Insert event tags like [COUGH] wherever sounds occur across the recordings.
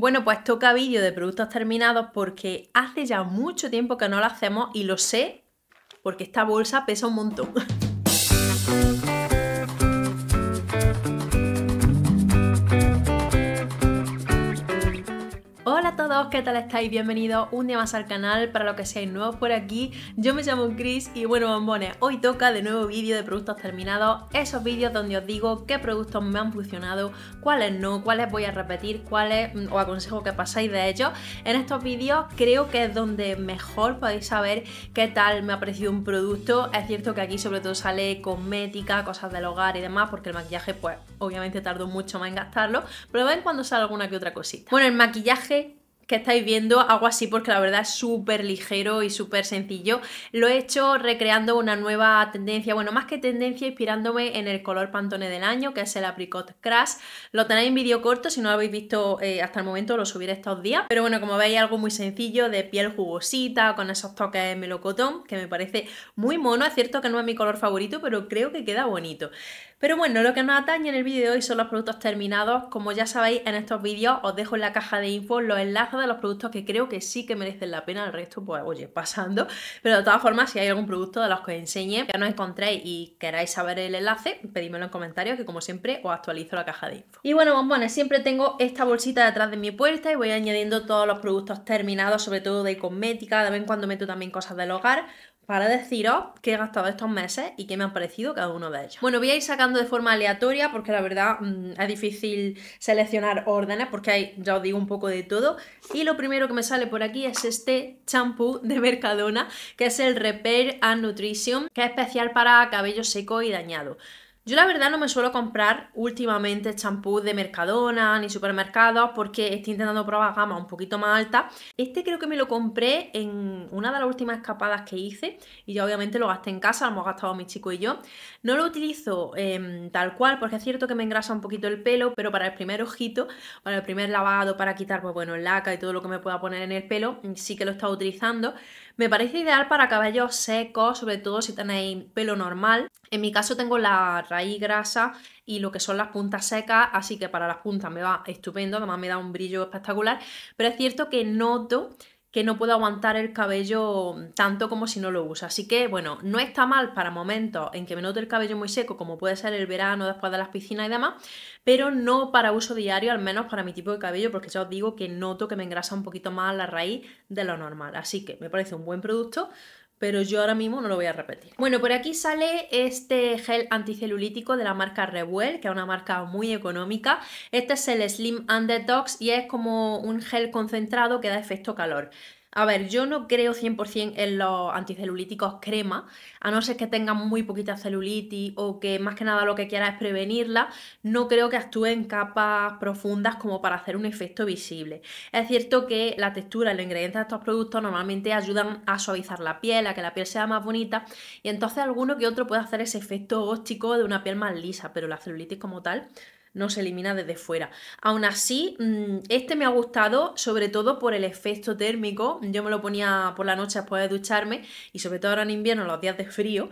Bueno, pues toca vídeo de productos terminados porque hace ya mucho tiempo que no lo hacemos y lo sé porque esta bolsa pesa un montón. [LAUGHS] ¿qué tal estáis? Bienvenidos un día más al canal, para los que seáis nuevos por aquí, yo me llamo Chris y bueno bombones, hoy toca de nuevo vídeo de productos terminados, esos vídeos donde os digo qué productos me han funcionado, cuáles no, cuáles voy a repetir, cuáles mm, os aconsejo que pasáis de ellos. En estos vídeos creo que es donde mejor podéis saber qué tal me ha parecido un producto, es cierto que aquí sobre todo sale cosmética, cosas del hogar y demás, porque el maquillaje pues obviamente tardo mucho más en gastarlo, pero ven cuando sale alguna que otra cosita. Bueno, el maquillaje que estáis viendo, algo así porque la verdad es súper ligero y súper sencillo. Lo he hecho recreando una nueva tendencia, bueno, más que tendencia, inspirándome en el color Pantone del año, que es el Apricot Crash. Lo tenéis en vídeo corto, si no lo habéis visto eh, hasta el momento, lo subiré estos días. Pero bueno, como veis, algo muy sencillo, de piel jugosita, con esos toques de melocotón, que me parece muy mono. Es cierto que no es mi color favorito, pero creo que queda bonito. Pero bueno, lo que nos atañe en el vídeo de hoy son los productos terminados. Como ya sabéis, en estos vídeos os dejo en la caja de info los enlaces de los productos que creo que sí que merecen la pena. El resto, pues oye, pasando. Pero de todas formas, si hay algún producto de los que os enseñe, que no encontréis y queráis saber el enlace, pedídmelo en comentarios, que como siempre os actualizo la caja de info. Y bueno, bombones, pues, siempre tengo esta bolsita detrás de mi puerta y voy añadiendo todos los productos terminados, sobre todo de cosmética, de vez en cuando meto también cosas del hogar para deciros qué he gastado estos meses y qué me han parecido cada uno de ellos. Bueno, voy a ir sacando de forma aleatoria porque la verdad mm, es difícil seleccionar órdenes porque hay, ya os digo, un poco de todo. Y lo primero que me sale por aquí es este champú de Mercadona, que es el Repair and Nutrition, que es especial para cabello seco y dañado. Yo la verdad no me suelo comprar últimamente champús de Mercadona ni supermercados porque estoy intentando probar gama un poquito más alta. Este creo que me lo compré en una de las últimas escapadas que hice y ya obviamente lo gasté en casa, lo hemos gastado mi chico y yo. No lo utilizo em, tal cual porque es cierto que me engrasa un poquito el pelo, pero para el primer ojito, para el primer lavado, para quitar pues bueno, laca y todo lo que me pueda poner en el pelo, sí que lo he estado utilizando me parece ideal para cabellos secos, sobre todo si tenéis pelo normal. En mi caso tengo la raíz grasa y lo que son las puntas secas, así que para las puntas me va estupendo, además me da un brillo espectacular, pero es cierto que noto que no puedo aguantar el cabello tanto como si no lo uso. Así que, bueno, no está mal para momentos en que me note el cabello muy seco, como puede ser el verano después de las piscinas y demás, pero no para uso diario, al menos para mi tipo de cabello, porque ya os digo que noto que me engrasa un poquito más la raíz de lo normal. Así que me parece un buen producto, pero yo ahora mismo no lo voy a repetir. Bueno, por aquí sale este gel anticelulítico de la marca Revuel, que es una marca muy económica. Este es el Slim Detox y es como un gel concentrado que da efecto calor. A ver, yo no creo 100% en los anticelulíticos crema, a no ser que tengan muy poquita celulitis o que más que nada lo que quiera es prevenirla, no creo que actúen capas profundas como para hacer un efecto visible. Es cierto que la textura y los ingredientes de estos productos normalmente ayudan a suavizar la piel, a que la piel sea más bonita y entonces alguno que otro puede hacer ese efecto óptico de una piel más lisa, pero la celulitis como tal no se elimina desde fuera. Aún así, mm, este me ha gustado sobre todo por el efecto térmico. Yo me lo ponía por la noche después de ducharme y sobre todo ahora en invierno, los días de frío,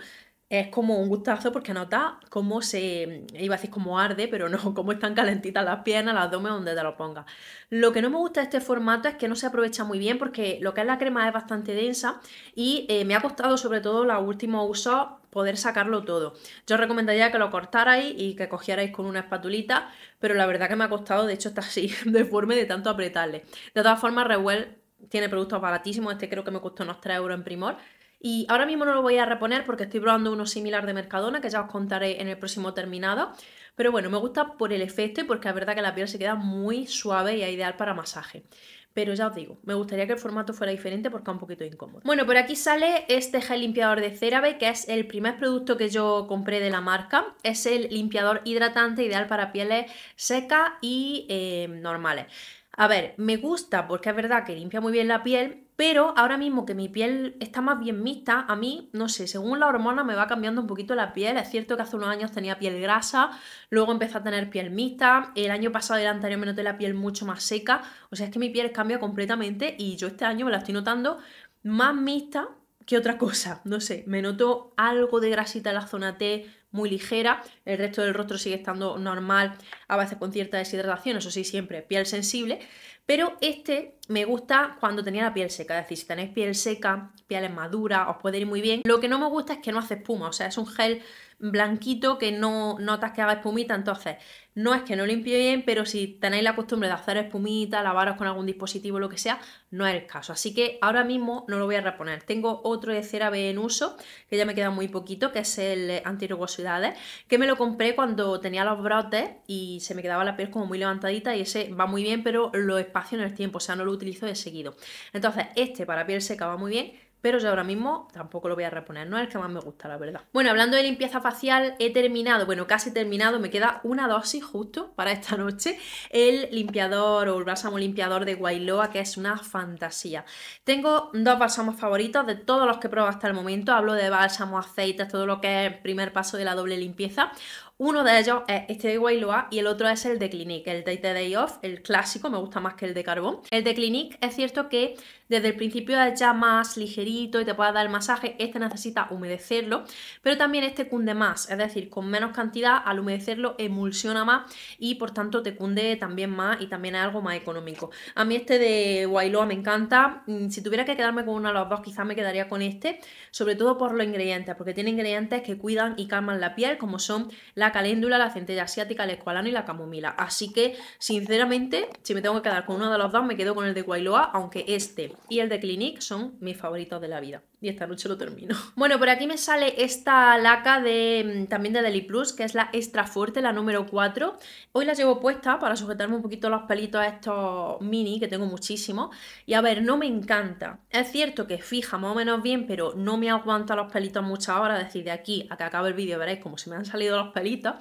es como un gustazo porque nota cómo se, iba a decir como arde, pero no, [LAUGHS] cómo están calentitas las piernas, las abdomen, donde te lo pongas. Lo que no me gusta de este formato es que no se aprovecha muy bien porque lo que es la crema es bastante densa y eh, me ha costado sobre todo los últimos usos poder sacarlo todo. Yo recomendaría que lo cortarais y que cogierais con una espatulita, pero la verdad que me ha costado, de hecho está así, [LAUGHS] deforme de tanto apretarle. De todas formas, Revuel tiene productos baratísimos, este creo que me costó unos 3 euros en Primor, y ahora mismo no lo voy a reponer porque estoy probando uno similar de Mercadona que ya os contaré en el próximo terminado. Pero bueno, me gusta por el efecto y porque es verdad que la piel se queda muy suave y ideal para masaje. Pero ya os digo, me gustaría que el formato fuera diferente porque es un poquito incómodo. Bueno, por aquí sale este gel limpiador de CeraVe, que es el primer producto que yo compré de la marca. Es el limpiador hidratante ideal para pieles secas y eh, normales. A ver, me gusta porque es verdad que limpia muy bien la piel, pero ahora mismo que mi piel está más bien mixta, a mí, no sé, según la hormona me va cambiando un poquito la piel. Es cierto que hace unos años tenía piel grasa, luego empecé a tener piel mixta, el año pasado y el anterior me noté la piel mucho más seca, o sea, es que mi piel cambia completamente y yo este año me la estoy notando más mixta que otra cosa, no sé, me noto algo de grasita en la zona T, muy ligera, el resto del rostro sigue estando normal, a veces con cierta deshidratación, eso sí, siempre piel sensible, pero este me gusta cuando tenía la piel seca, es decir, si tenéis piel seca, piel maduras, os puede ir muy bien. Lo que no me gusta es que no hace espuma, o sea, es un gel blanquito que no notas que haga espumita, entonces no es que no limpie bien, pero si tenéis la costumbre de hacer espumita, lavaros con algún dispositivo, lo que sea, no es el caso. Así que ahora mismo no lo voy a reponer. Tengo otro de cera en uso, que ya me queda muy poquito, que es el antirugosidades, que me lo compré cuando tenía los brotes y se me quedaba la piel como muy levantadita y ese va muy bien, pero lo espacio en el tiempo, o sea, no lo utilizo de seguido. Entonces, este para piel seca va muy bien, pero yo ahora mismo tampoco lo voy a reponer, no es el que más me gusta, la verdad. Bueno, hablando de limpieza facial, he terminado, bueno, casi terminado, me queda una dosis justo para esta noche, el limpiador o el bálsamo limpiador de Guailoa, que es una fantasía. Tengo dos bálsamos favoritos de todos los que he probado hasta el momento, hablo de bálsamo, aceites, todo lo que es el primer paso de la doble limpieza. Uno de ellos es este de Wailoa y el otro es el de Clinique, el de Day Off, el clásico, me gusta más que el de Carbón. El de Clinique es cierto que desde el principio es ya más ligerito y te puede dar el masaje, este necesita humedecerlo, pero también este cunde más, es decir, con menos cantidad al humedecerlo emulsiona más y por tanto te cunde también más y también es algo más económico. A mí este de Wailoa me encanta, mm, si tuviera que quedarme con uno de los dos quizás me quedaría con este, sobre todo por los ingredientes, porque tiene ingredientes que cuidan y calman la piel como son la la caléndula, la centella asiática, el escualano y la camomila. Así que, sinceramente, si me tengo que quedar con uno de los dos, me quedo con el de Guailoa, aunque este y el de Clinique son mis favoritos de la vida y esta noche lo termino. [LAUGHS] Bueno, por aquí me sale esta laca de mm, también de Deli Plus, que es la extra fuerte, la número 4. Hoy la llevo puesta para sujetarme un poquito los pelitos a estos mini, que tengo muchísimos. Y a ver, no me encanta. Es cierto que fija más o menos bien, pero no me aguanta los pelitos muchas horas. Es decir, de aquí a que acabe el vídeo veréis cómo se me han salido los pelitos.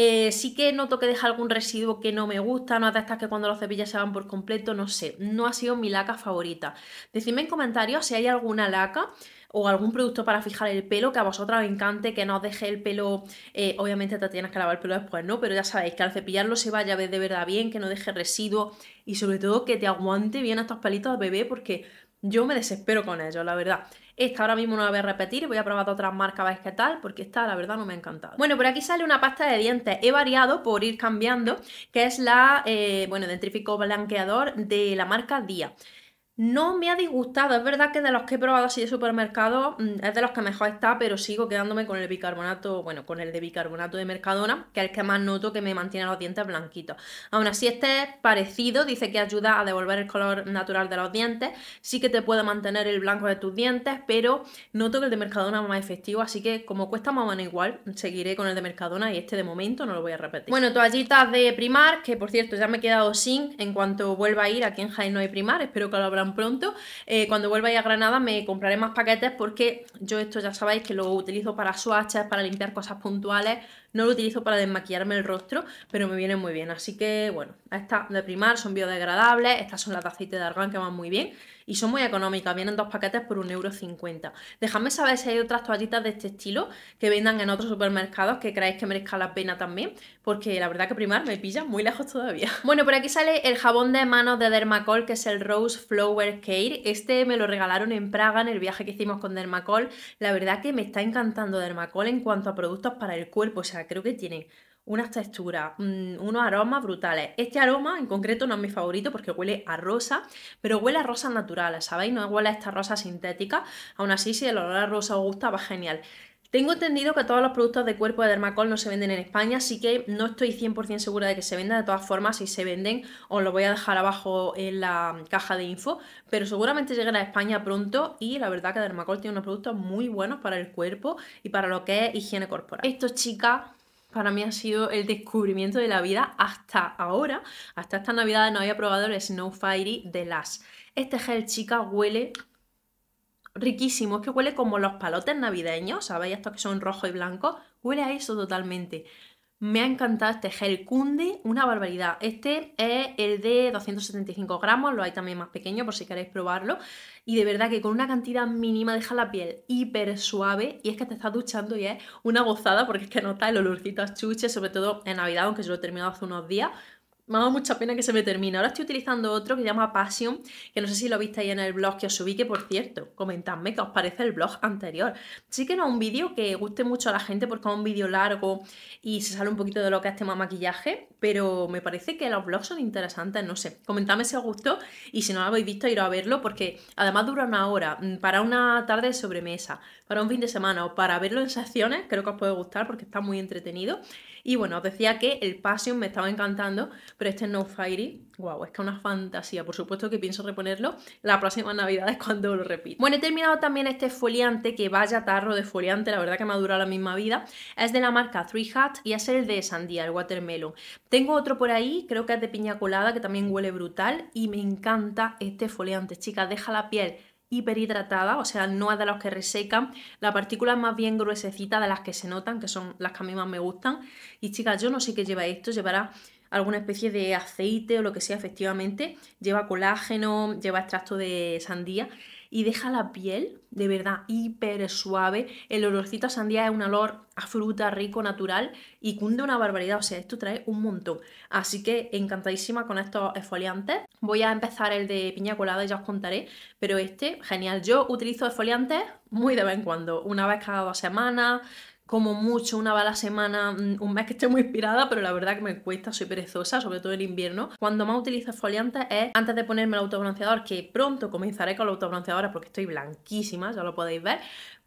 Eh, sí que noto que deja algún residuo que no me gusta, no de estas que cuando los cepillas se van por completo, no sé. No ha sido mi laca favorita. Decidme en comentarios si hay alguna laca o algún producto para fijar el pelo que a vosotras os encante, que no os deje el pelo, eh, obviamente te tienes que lavar el pelo después, ¿no? Pero ya sabéis que al cepillarlo se vaya a ver de verdad bien, que no deje residuo y sobre todo que te aguante bien estos palitos de bebé porque yo me desespero con ellos, la verdad. Esta ahora mismo no la voy a repetir, voy a probar otra otras marcas a ver qué tal, porque esta la verdad no me ha encantado. Bueno, por aquí sale una pasta de dientes. He variado por ir cambiando, que es la, eh, bueno, dentrífico blanqueador de la marca Día. No me ha disgustado, es verdad que de los que he probado así de supermercado mm, es de los que mejor está, pero sigo quedándome con el bicarbonato, bueno, con el de bicarbonato de Mercadona, que es el que más noto que me mantiene los dientes blanquitos. Aún así este es parecido, dice que ayuda a devolver el color natural de los dientes, sí que te puede mantener el blanco de tus dientes, pero noto que el de Mercadona es más efectivo, así que como cuesta más o menos igual, seguiré con el de Mercadona y este de momento no lo voy a repetir. Bueno, toallitas de Primar, que por cierto ya me he quedado sin, en cuanto vuelva a ir, aquí en Jaén no hay Primar, espero que lo habrán pronto. Eh, cuando vuelva a, Granada me compraré más paquetes porque yo esto ya sabéis que lo utilizo para swatches, para limpiar cosas puntuales no lo utilizo para desmaquillarme el rostro, pero me viene muy bien. Así que, bueno, estas de primar son biodegradables, estas son las de aceite de argán que van muy bien y son muy económicas, vienen dos paquetes por 1,50€. Dejadme saber si hay otras toallitas de este estilo que vendan en otros supermercados que creáis que merezca la pena también, porque la verdad que primar me pilla muy lejos todavía. [LAUGHS] Bueno, por aquí sale el jabón de manos de Dermacol, que es el Rose Flower Care. Este me lo regalaron en Praga en el viaje que hicimos con Dermacol. La verdad que me está encantando Dermacol en cuanto a productos para el cuerpo, o sea, creo que tienen unas texturas, mm, unos aromas brutales. Este aroma en concreto no es mi favorito porque huele a rosa, pero huele a rosas naturales, ¿sabéis? No huele a esta rosa sintética. Aún así, si el olor a rosa os gusta, va genial. Tengo entendido que todos los productos de cuerpo de Dermacol no se venden en España, así que no estoy 100% segura de que se vendan. De todas formas, si se venden, os lo voy a dejar abajo en la caja de info. Pero seguramente lleguen a España pronto y la verdad que Dermacol tiene unos productos muy buenos para el cuerpo y para lo que es higiene corporal. Esto, chicas, para mí ha sido el descubrimiento de la vida hasta ahora. Hasta esta Navidad no había probado el Snow Fairy de Las. Este gel, chica, huele riquísimo. Es que huele como los palotes navideños, ¿sabéis? Estos que son rojo y blanco. Huele a eso totalmente. Me ha encantado este gel Kunde, una barbaridad. Este es el de 275 gramos, lo hay también más pequeño por si queréis probarlo. Y de verdad que con una cantidad mínima deja la piel hiper suave y es que te estás duchando y es una gozada porque es que nota el olorcito a chuche, sobre todo en Navidad, aunque yo lo he terminado hace unos días me ha mucha pena que se me termine. Ahora estoy utilizando otro que se llama Passion, que no sé si lo visteis en el blog que os subí, que por cierto, comentadme qué os parece el blog anterior. Sí que no es un vídeo que guste mucho a la gente porque es un vídeo largo y se sale un poquito de lo que es tema maquillaje, pero me parece que los blogs son interesantes, no sé. Comentadme si os gustó y si no lo habéis visto, ir a verlo porque además dura una hora mm, para una tarde de sobremesa, para un fin de semana o para verlo en secciones, creo que os puede gustar porque está muy entretenido. Y bueno, os decía que el Passion me estaba encantando, pero este No Fairy, wow, es que una fantasía. Por supuesto que pienso reponerlo la próxima Navidad es cuando lo repito. Bueno, he terminado también este foliante que vaya tarro de foliante la verdad que me ha durado la misma vida. Es de la marca Three Hat y es el de sandía, el watermelon. Tengo otro por ahí, creo que es de piña colada, que también huele brutal y me encanta este foliante Chicas, deja la piel hiperhidratada, o sea, no es de los que resecan. La partícula es más bien gruesecita de las que se notan, que son las que a mí más me gustan. Y chicas, yo no sé qué lleva esto, llevará alguna especie de aceite o lo que sea, efectivamente. Lleva colágeno, lleva extracto de sandía y deja la piel de verdad hiper suave. El olorcito sandía es un olor a fruta rico, natural y cunde una barbaridad. O sea, esto trae un montón. Así que encantadísima con estos esfoliantes. Voy a empezar el de piña colada y ya os contaré. Pero este, genial. Yo utilizo esfoliantes muy de vez en cuando. Una vez cada dos semanas, como mucho una bala a semana, mm, un mes que esté muy inspirada, pero la verdad que me cuesta, soy perezosa, sobre todo en invierno. Cuando más utilizo exfoliantes es antes de ponerme el autobronceador, que pronto comenzaré con auto autobronceadores porque estoy blanquísima, ya lo podéis ver,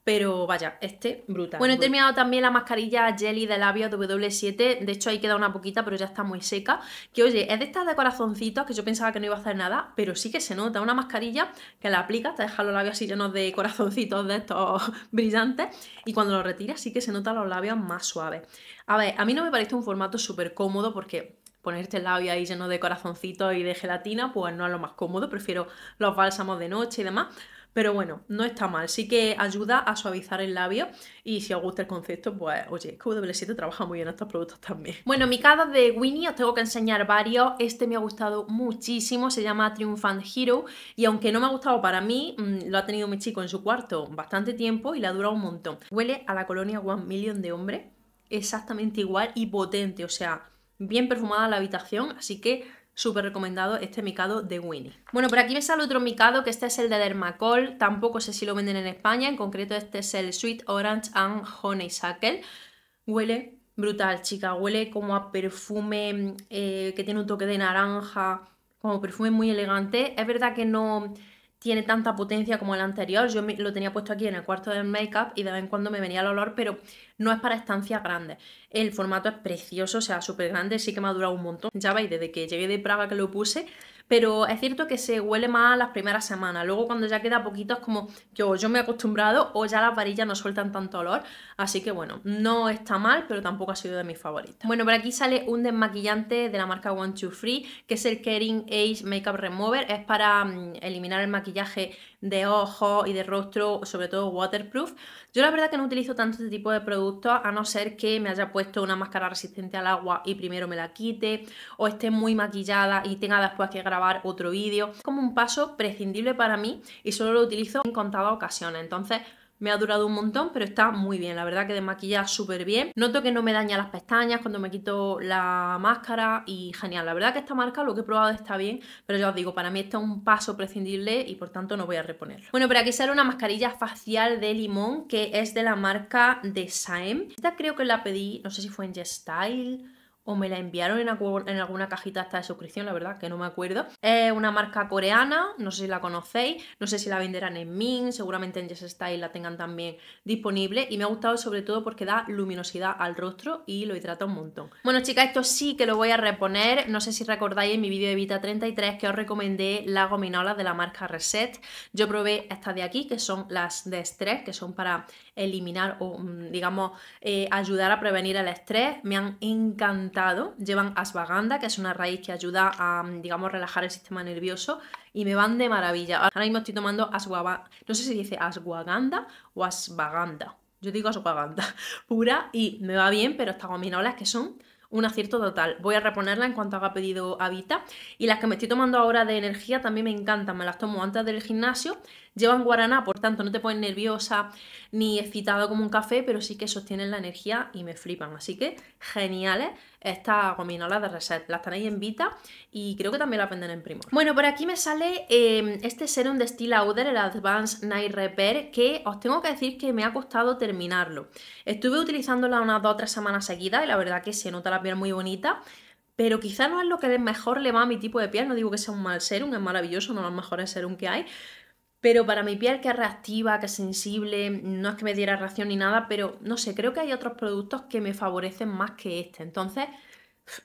pero vaya, este brutal. Bueno, he terminado también la mascarilla Jelly de labios W7. De hecho, ahí queda una poquita, pero ya está muy seca. Que oye, es de estas de corazoncitos que yo pensaba que no iba a hacer nada, pero sí que se nota. Una mascarilla que la aplicas, te deja los labios así llenos de corazoncitos de estos [LAUGHS] brillantes. Y cuando lo retiras, sí que se notan los labios más suaves. A ver, a mí no me parece un formato súper cómodo porque ponerte el labio ahí lleno de corazoncitos y de gelatina, pues no es lo más cómodo. Prefiero los bálsamos de noche y demás pero bueno, no está mal, sí que ayuda a suavizar el labio y si os gusta el concepto, pues oye, QW7 trabaja muy bien estos productos también. Bueno, mi cada de Winnie os tengo que enseñar varios, este me ha gustado muchísimo, se llama Triumphant Hero y aunque no me ha gustado para mí, mm, lo ha tenido mi chico en su cuarto bastante tiempo y le ha durado un montón. Huele a la colonia One Million de hombre, exactamente igual y potente, o sea, bien perfumada la habitación, así que súper recomendado este micado de Winnie. Bueno, por aquí me sale otro micado, que este es el de Dermacol, tampoco sé si lo venden en España, en concreto este es el Sweet Orange and Honeysuckle. Huele brutal, chica, huele como a perfume eh, que tiene un toque de naranja, como perfume muy elegante. Es verdad que no tiene tanta potencia como el anterior, yo lo tenía puesto aquí en el cuarto del make-up y de vez en cuando me venía el olor, pero no es para estancias grandes. El formato es precioso, o sea, súper grande, sí que me ha durado un montón. Ya veis, desde que llegué de Praga que lo puse, pero es cierto que se huele más las primeras semanas. Luego cuando ya queda poquito es como yo, yo me he acostumbrado o ya las varillas no sueltan tanto olor. Así que bueno, no está mal, pero tampoco ha sido de mis favoritas. Bueno, por aquí sale un desmaquillante de la marca One Two Free, que es el caring Age Makeup Remover. Es para mm, eliminar el maquillaje de ojos y de rostro, sobre todo waterproof. Yo la verdad que no utilizo tanto este tipo de productos a no ser que me haya puesto una máscara resistente al agua y primero me la quite o esté muy maquillada y tenga después que grabar otro vídeo. Es Como un paso prescindible para mí y solo lo utilizo en contadas ocasiones. Entonces, me ha durado un montón, pero está muy bien, la verdad que de súper bien. Noto que no me daña las pestañas cuando me quito la máscara y genial. La verdad que esta marca, lo que he probado está bien, pero ya os digo, para mí está un paso prescindible y por tanto no voy a reponerlo. Bueno, pero aquí sale una mascarilla facial de limón que es de la marca de Saem. Esta creo que la pedí, no sé si fue en YesStyle me la enviaron en, alguna cajita hasta de suscripción, la verdad que no me acuerdo. Es una marca coreana, no sé si la conocéis, no sé si la venderán en Min, seguramente en YesStyle la tengan también disponible y me ha gustado sobre todo porque da luminosidad al rostro y lo hidrata un montón. Bueno chicas, esto sí que lo voy a reponer, no sé si recordáis en mi vídeo de Vita 33 que os recomendé las gominolas de la marca Reset. Yo probé estas de aquí, que son las de estrés, que son para eliminar o mm, digamos eh, ayudar a prevenir el estrés. Me han encantado llevan Asbaganda, que es una raíz que ayuda a, digamos, relajar el sistema nervioso y me van de maravilla. Ahora mismo estoy tomando ashwa no sé si dice ashwagandha o Asbaganda. Yo digo ashwaganda [LAUGHS] pura y me va bien, pero estas las que son un acierto total. Voy a reponerla en cuanto haga pedido a Vita Y las que me estoy tomando ahora de energía también me encantan. Me las tomo antes del gimnasio. Llevan guaraná, por tanto, no te ponen nerviosa ni excitado como un café, pero sí que sostienen la energía y me flipan. Así que geniales estas gominolas de reset. Las tenéis en Vita y creo que también la venden en Primor. Bueno, por aquí me sale em, este serum de Steel Lauder, el Advanced Night Repair, que os tengo que decir que me ha costado terminarlo. Estuve utilizándola unas dos o tres semanas seguidas y la verdad que se nota la piel muy bonita pero quizá no es lo que mejor le va a mi tipo de piel, no digo que sea un mal serum, es maravilloso, uno de los mejores serums que hay, pero para mi piel que es reactiva, que es sensible, no es que me diera reacción ni nada, pero no sé, creo que hay otros productos que me favorecen más que este. Entonces,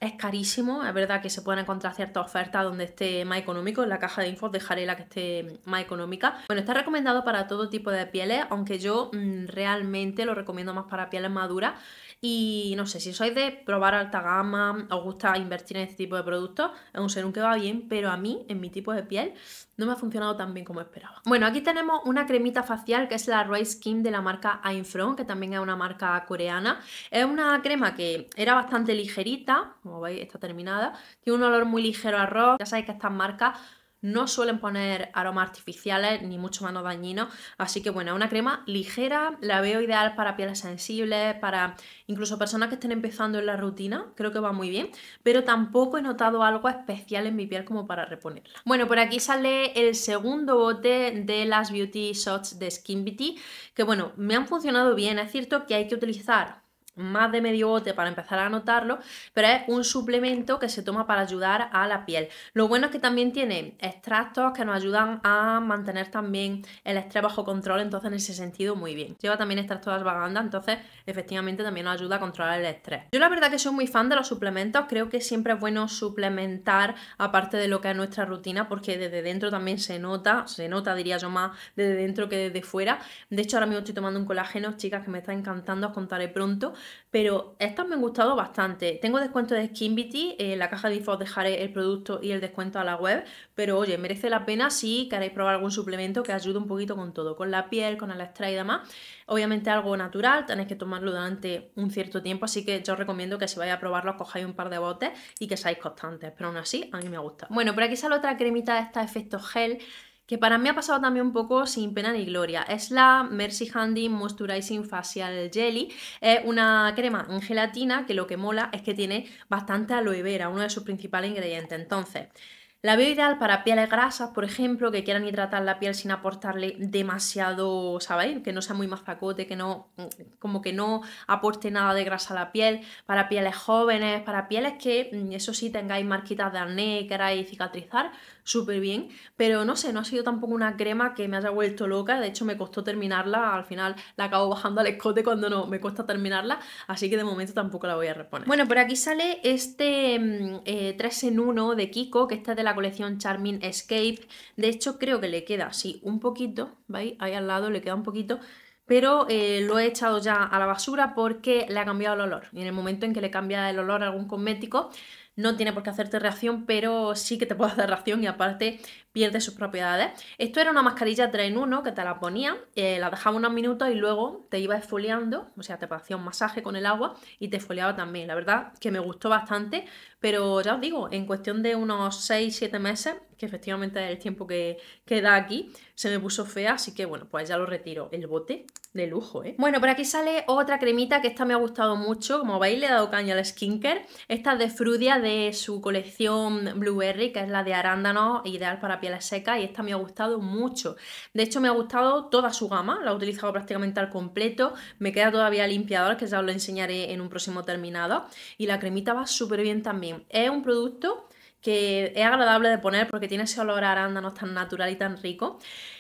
es carísimo, es verdad que se pueden encontrar ciertas ofertas donde esté más económico, en la caja de infos dejaré la que esté más económica. Bueno, está recomendado para todo tipo de pieles, aunque yo mm, realmente lo recomiendo más para pieles maduras. Y no sé, si sois de probar alta gama, os gusta invertir en este tipo de productos, es un serum que va bien, pero a mí, en mi tipo de piel, no me ha funcionado tan bien como esperaba. Bueno, aquí tenemos una cremita facial que es la Rice Skin de la marca I'm que también es una marca coreana. Es una crema que era bastante ligerita, como veis está terminada, tiene un olor muy ligero a arroz, ya sabéis que estas marcas no suelen poner aromas artificiales ni mucho menos dañinos, así que bueno, una crema ligera, la veo ideal para pieles sensibles, para incluso personas que estén empezando en la rutina, creo que va muy bien, pero tampoco he notado algo especial en mi piel como para reponerla. Bueno, por aquí sale el segundo bote de las Beauty Shots de Skin Beauty, que bueno, me han funcionado bien, es cierto que hay que utilizar más de medio bote para empezar a notarlo, pero es un suplemento que se toma para ayudar a la piel. Lo bueno es que también tiene extractos que nos ayudan a mantener también el estrés bajo control, entonces en ese sentido muy bien. Lleva también extractos de ashwagandha, entonces efectivamente también nos ayuda a controlar el estrés. Yo la verdad que soy muy fan de los suplementos, creo que siempre es bueno suplementar aparte de lo que es nuestra rutina, porque desde dentro también se nota, se nota diría yo más desde dentro que desde fuera. De hecho ahora mismo estoy tomando un colágeno, chicas, que me está encantando, os contaré pronto pero estas me han gustado bastante. Tengo descuento de Skinbity, en eh, la caja de info os dejaré el producto y el descuento a la web, pero oye, merece la pena si queréis probar algún suplemento que ayude un poquito con todo, con la piel, con el extra y demás. Obviamente algo natural, tenéis que tomarlo durante un cierto tiempo, así que yo os recomiendo que si vais a probarlo cojáis un par de botes y que seáis constantes, pero aún así a mí me gusta. Bueno, por aquí sale otra cremita de esta efecto gel que para mí ha pasado también un poco sin pena ni gloria. Es la Mercy Handy Moisturizing Facial Jelly, es una crema en gelatina que lo que mola es que tiene bastante aloe vera, uno de sus principales ingredientes. Entonces, la veo ideal para pieles grasas, por ejemplo, que quieran hidratar la piel sin aportarle demasiado, ¿sabéis? Que no sea muy mazacote, que no, como que no aporte nada de grasa a la piel. Para pieles jóvenes, para pieles que, mm, eso sí, tengáis marquitas de acné, queráis cicatrizar, súper bien, pero no sé, no ha sido tampoco una crema que me haya vuelto loca, de hecho me costó terminarla, al final la acabo bajando al escote cuando no me cuesta terminarla, así que de momento tampoco la voy a reponer. Bueno, por aquí sale este 3 mm, eh, en 1 de Kiko, que está de la colección Charmin Escape, de hecho creo que le queda así un poquito, ¿veis? Ahí al lado le queda un poquito, pero eh, lo he echado ya a la basura porque le ha cambiado el olor. Y en el momento en que le cambia el olor a algún cosmético, no tiene por qué hacerte reacción, pero sí que te puede hacer reacción y aparte pierde sus propiedades. Esto era una mascarilla 3 en 1 que te la ponía, eh, la dejaba unos minutos y luego te iba esfoliando, o sea, te hacía un masaje con el agua y te esfoliaba también. La verdad que me gustó bastante, pero ya os digo, en cuestión de unos 6-7 meses que efectivamente en el tiempo que, queda aquí, se me puso fea, así que bueno, pues ya lo retiro. El bote de lujo, ¿eh? Bueno, por aquí sale otra cremita que esta me ha gustado mucho. Como veis, le he dado caña al skinker. Esta es de Frudia, de su colección Blueberry, que es la de arándano, ideal para pieles secas, y esta me ha gustado mucho. De hecho, me ha gustado toda su gama, la he utilizado prácticamente al completo. Me queda todavía limpiador, que ya os lo enseñaré en un próximo terminado. Y la cremita va súper bien también. Es un producto que es agradable de poner porque tiene ese olor a arándanos tan natural y tan rico.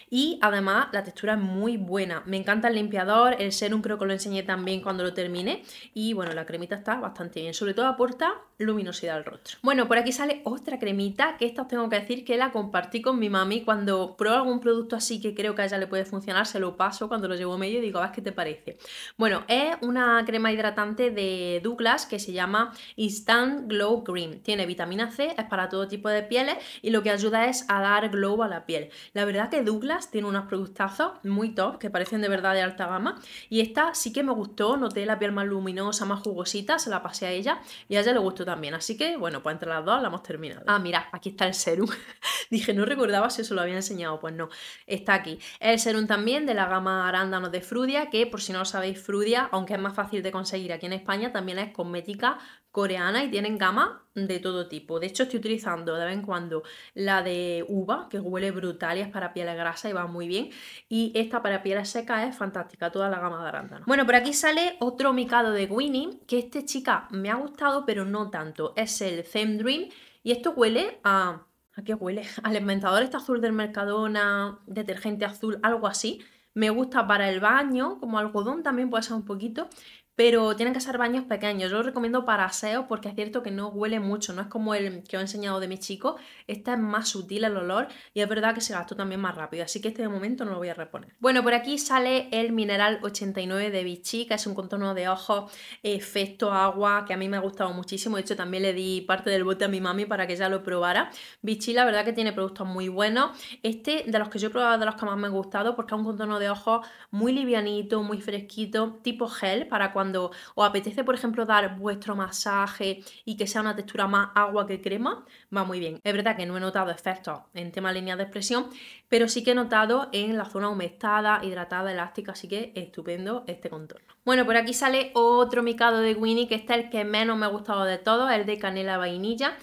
Y además la textura es muy buena. Me encanta el limpiador, el serum creo que lo enseñé también cuando lo terminé. Y bueno, la cremita está bastante bien. Sobre todo aporta luminosidad al rostro. Bueno, por aquí sale otra cremita, que esta os tengo que decir que la compartí con mi mami. Cuando pruebo algún producto así que creo que a ella le puede funcionar, se lo paso cuando lo llevo medio y digo, a ah, ver qué te parece. Bueno, es una crema hidratante de Douglas que se llama Instant Glow Cream. Tiene vitamina C, es para todo tipo de pieles y lo que ayuda es a dar glow a la piel. La verdad que Douglas tiene unos productazos muy top, que parecen de verdad de alta gama. Y esta sí que me gustó, noté la piel más luminosa, más jugosita, se la pasé a ella y a ella le gustó también. Así que, bueno, pues entre las dos la hemos terminado. Ah, mira, aquí está el serum. [LAUGHS] Dije, no recordaba si os lo había enseñado, pues no, está aquí. El serum también de la gama arándanos de Frudia, que por si no lo sabéis, Frudia, aunque es más fácil de conseguir aquí en España, también es cosmética coreana y tienen gama de todo tipo. De hecho, estoy utilizando de vez en cuando la de uva, que huele brutal y es para pieles grasas y va muy bien. Y esta para pieles secas es fantástica, toda la gama de arándano. Bueno, por aquí sale otro micado de Winnie, que este chica me ha gustado, pero no tanto. Es el Theme Dream y esto huele a... ¿A qué huele? [LAUGHS] Al inventador este azul del Mercadona, detergente azul, algo así. Me gusta para el baño, como algodón también puede ser un poquito pero tienen que ser baños pequeños. Yo lo recomiendo para aseos porque es cierto que no huele mucho, no es como el que os he enseñado de mi chico. Esta es más sutil el olor y es verdad que se gastó también más rápido, así que este de momento no lo voy a reponer. Bueno, por aquí sale el mineral 89 de Vichy, que es un contorno de ojos, efecto eh, agua, que a mí me ha gustado muchísimo. De hecho, también le di parte del bote a mi mami para que ella lo probara. Vichy, la verdad que tiene productos muy buenos. Este, de los que yo he probado, de los que más me ha gustado, porque es un contorno de ojos muy livianito, muy fresquito, tipo gel, para cuando cuando os apetece, por ejemplo, dar vuestro masaje y que sea una textura más agua que crema, va muy bien. Es verdad que no he notado efectos en tema línea de expresión, pero sí que he notado en la zona humectada, hidratada, elástica, así que estupendo este contorno. Bueno, por aquí sale otro micado de Winnie, que este es el que menos me ha gustado de todo el de canela vainilla.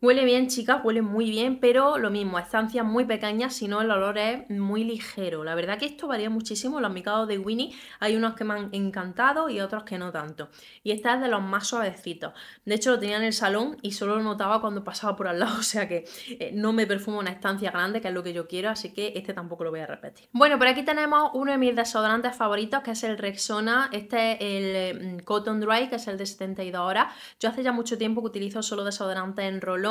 Huele bien, chicas, huele muy bien, pero lo mismo, estancias muy pequeñas, si no el olor es muy ligero. La verdad que esto varía muchísimo, los micados de Winnie hay unos que me han encantado y otros que no tanto. Y este es de los más suavecitos. De hecho, lo tenía en el salón y solo lo notaba cuando pasaba por al lado, [LAUGHS] o sea que eh, no me perfumo una estancia grande, que es lo que yo quiero, así que este tampoco lo voy a repetir. Bueno, por aquí tenemos uno de mis desodorantes favoritos, que es el Rexona. Este es el mm, Cotton Dry, que es el de 72 horas. Yo hace ya mucho tiempo que utilizo solo desodorante en rollo.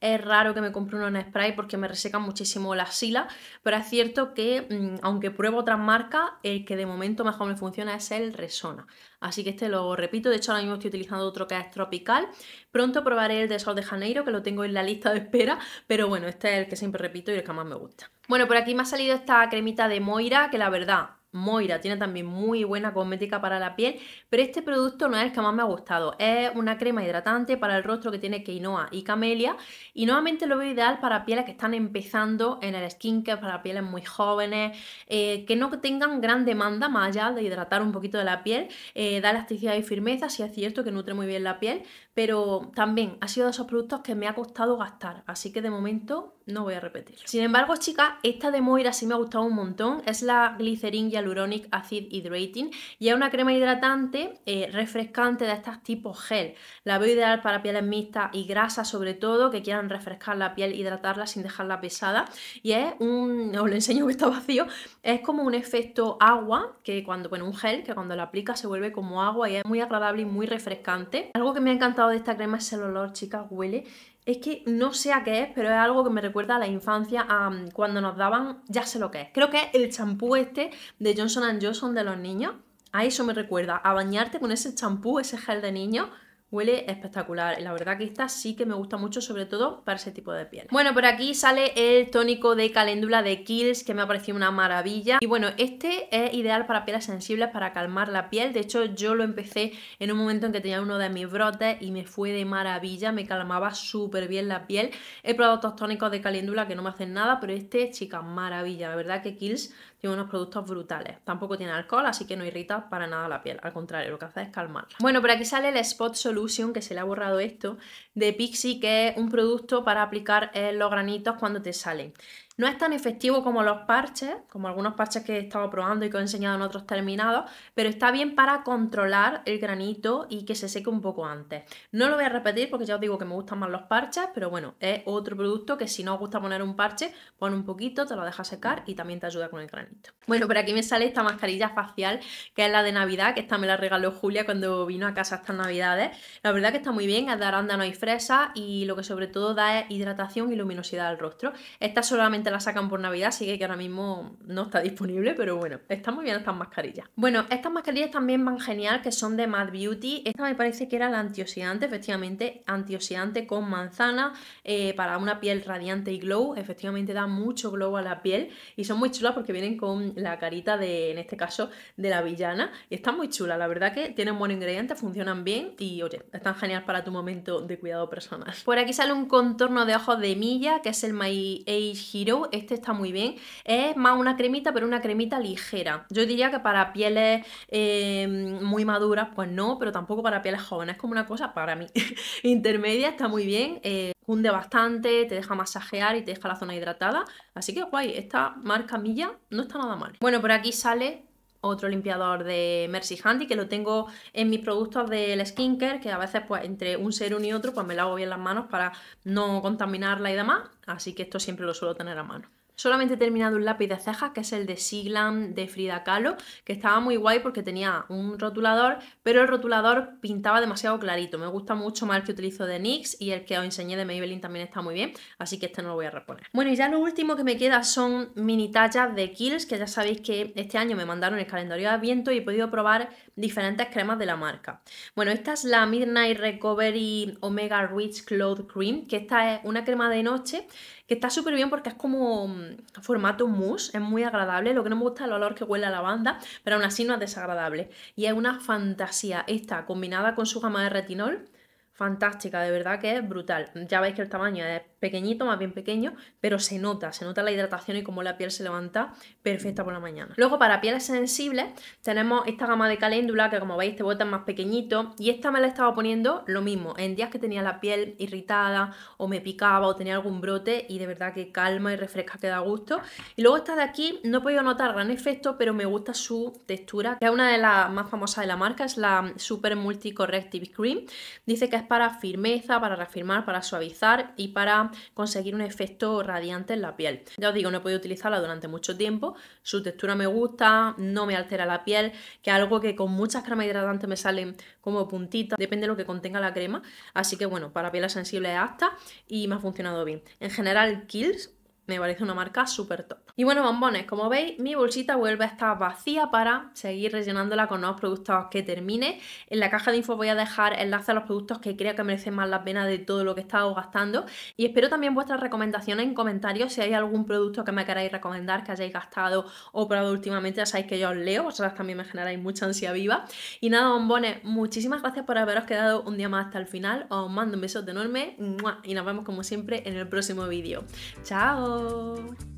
Es raro que me compre uno en spray porque me resecan muchísimo la sila, pero es cierto que mm, aunque pruebo otras marcas, el que de momento mejor me funciona es el Resona. Así que este lo repito, de hecho ahora mismo estoy utilizando otro que es tropical. Pronto probaré el de Sol de Janeiro, que lo tengo en la lista de espera, pero bueno, este es el que siempre repito y el que más me gusta. Bueno, por aquí me ha salido esta cremita de Moira, que la verdad Moira tiene también muy buena cosmética para la piel, pero este producto no es el que más me ha gustado. Es una crema hidratante para el rostro que tiene quinoa y camelia y nuevamente lo veo ideal para pieles que están empezando en el skincare, para pieles muy jóvenes, eh, que no tengan gran demanda más allá de hidratar un poquito de la piel, eh, da elasticidad y firmeza, si es cierto que nutre muy bien la piel, pero también ha sido de esos productos que me ha costado gastar, así que de momento no voy a repetir. Sin embargo, chicas, esta de Moira sí me ha gustado un montón, es la Glycerin Hyaluronic Acid Hydrating y es una crema hidratante eh, refrescante de estas tipo gel. La veo ideal para pieles mixtas y grasas sobre todo, que quieran refrescar la piel, hidratarla sin dejarla pesada y es un, os lo enseño que está vacío, es como un efecto agua, que cuando, bueno, un gel que cuando lo aplica se vuelve como agua y es muy agradable y muy refrescante. Algo que me ha encantado de esta crema es el olor, chicas, huele. Es que no sé a qué es, pero es algo que me recuerda a la infancia, a mm, cuando nos daban, ya sé lo que es. Creo que es el champú este de Johnson Johnson de los niños. A eso me recuerda, a bañarte con ese champú, ese gel de niño. Huele espectacular, la verdad que esta sí que me gusta mucho, sobre todo para ese tipo de piel. Bueno, por aquí sale el tónico de caléndula de Kills, que me ha parecido una maravilla. Y bueno, este es ideal para pieles sensibles, para calmar la piel. De hecho, yo lo empecé en un momento en que tenía uno de mis brotes y me fue de maravilla, me calmaba súper bien la piel. He probado otros tónicos de caléndula que no me hacen nada, pero este, chica, maravilla. La verdad que Kills tiene unos productos brutales. Tampoco tiene alcohol, así que no irrita para nada la piel. Al contrario, lo que hace es calmarla. Bueno, por aquí sale el Spot Solution, que se le ha borrado esto, de Pixi, que es un producto para aplicar los granitos cuando te salen. No es tan efectivo como los parches, como algunos parches que he estado probando y que he enseñado en otros terminados, pero está bien para controlar el granito y que se seque un poco antes. No lo voy a repetir porque ya os digo que me gustan más los parches, pero bueno, es otro producto que si no os gusta poner un parche, pon un poquito, te lo deja secar y también te ayuda con el granito. Bueno, por aquí me sale esta mascarilla facial, que es la de Navidad, que esta me la regaló Julia cuando vino a casa estas Navidades. La verdad que está muy bien, es de arándano y fresa y lo que sobre todo da es hidratación y luminosidad al rostro. Esta solamente la sacan por Navidad, así que ahora mismo no está disponible, pero bueno, están muy bien estas mascarillas. Bueno, estas mascarillas también van genial, que son de Mad Beauty. Esta me parece que era la antioxidante, efectivamente, antioxidante con manzana eh, para una piel radiante y glow. Efectivamente da mucho glow a la piel y son muy chulas porque vienen con la carita de, en este caso, de la villana. Y están muy chulas, la verdad que tienen buen ingrediente, funcionan bien y oye, están genial para tu momento de cuidado personal. Por aquí sale un contorno de ojos de Milla, que es el My Age Hero este está muy bien. Es más una cremita, pero una cremita ligera. Yo diría que para pieles em, muy maduras, pues no, pero tampoco para pieles jóvenes. como una cosa para mí [LAUGHS] intermedia, está muy bien. hunde eh, bastante, te deja masajear y te deja la zona hidratada. Así que guay, esta marca Milla no está nada mal. Bueno, por aquí sale otro limpiador de Mercy Handy que lo tengo en mis productos del skincare que a veces pues entre un serum y otro pues me lavo bien las manos para no contaminarla y demás así que esto siempre lo suelo tener a mano Solamente he terminado un lápiz de cejas, que es el de Siglam de Frida Kahlo, que estaba muy guay porque tenía un rotulador, pero el rotulador pintaba demasiado clarito. Me gusta mucho más el que utilizo de NYX y el que os enseñé de Maybelline también está muy bien, así que este no lo voy a reponer. Bueno, y ya lo último que me queda son mini tallas de Kills que ya sabéis que este año me mandaron el calendario de viento y he podido probar diferentes cremas de la marca. Bueno, esta es la Midnight Recovery Omega Rich Cloud Cream, que esta es una crema de noche que está súper bien porque es como mm, Em, formato mousse, es muy agradable, lo que no me gusta es el olor que huele a lavanda, pero aún así no es desagradable. Y es una fantasía esta, combinada con su gama de retinol, fantástica, de verdad que es brutal. Ya veis que el tamaño es pequeñito, más bien pequeño, pero se nota, se nota la hidratación y cómo la piel se levanta perfecta por la mañana. Luego para pieles sensibles tenemos esta gama de caléndula que como veis te botan más pequeñito y esta me la estaba poniendo lo mismo, en días que tenía la piel irritada o me picaba o tenía algún brote y de verdad que calma y refresca que da gusto. Y luego esta de aquí no he podido notar gran efecto pero me gusta su textura que es una de las más famosas de la marca, es la Super Multi Corrective Cream. Dice que es para firmeza, para reafirmar, para suavizar y para conseguir un efecto radiante en la piel. Ya os digo, no he podido utilizarla durante mucho tiempo, su textura me gusta, no me altera la piel, que es algo que con muchas cremas hidratantes me salen como puntitas, depende de lo que contenga la crema, así que bueno, para pieles sensibles es apta y me ha funcionado bien. En general, Kills me parece una marca súper top. Y bueno, bombones, como veis, mi bolsita vuelve a estar vacía para seguir rellenándola con nuevos productos que termine. En la caja de info voy a dejar enlace a los productos que creo que merecen más la pena de todo lo que he estado gastando. Y espero también vuestras recomendaciones en comentarios. Si hay algún producto que me queráis recomendar, que hayáis gastado o probado últimamente, ya sabéis que yo os leo. Vosotras también me generáis mucha ansia viva. Y nada, bombones, muchísimas gracias por haberos quedado un día más hasta el final. Os mando un besote enorme y nos vemos como siempre en el próximo vídeo. ¡Chao! Oh.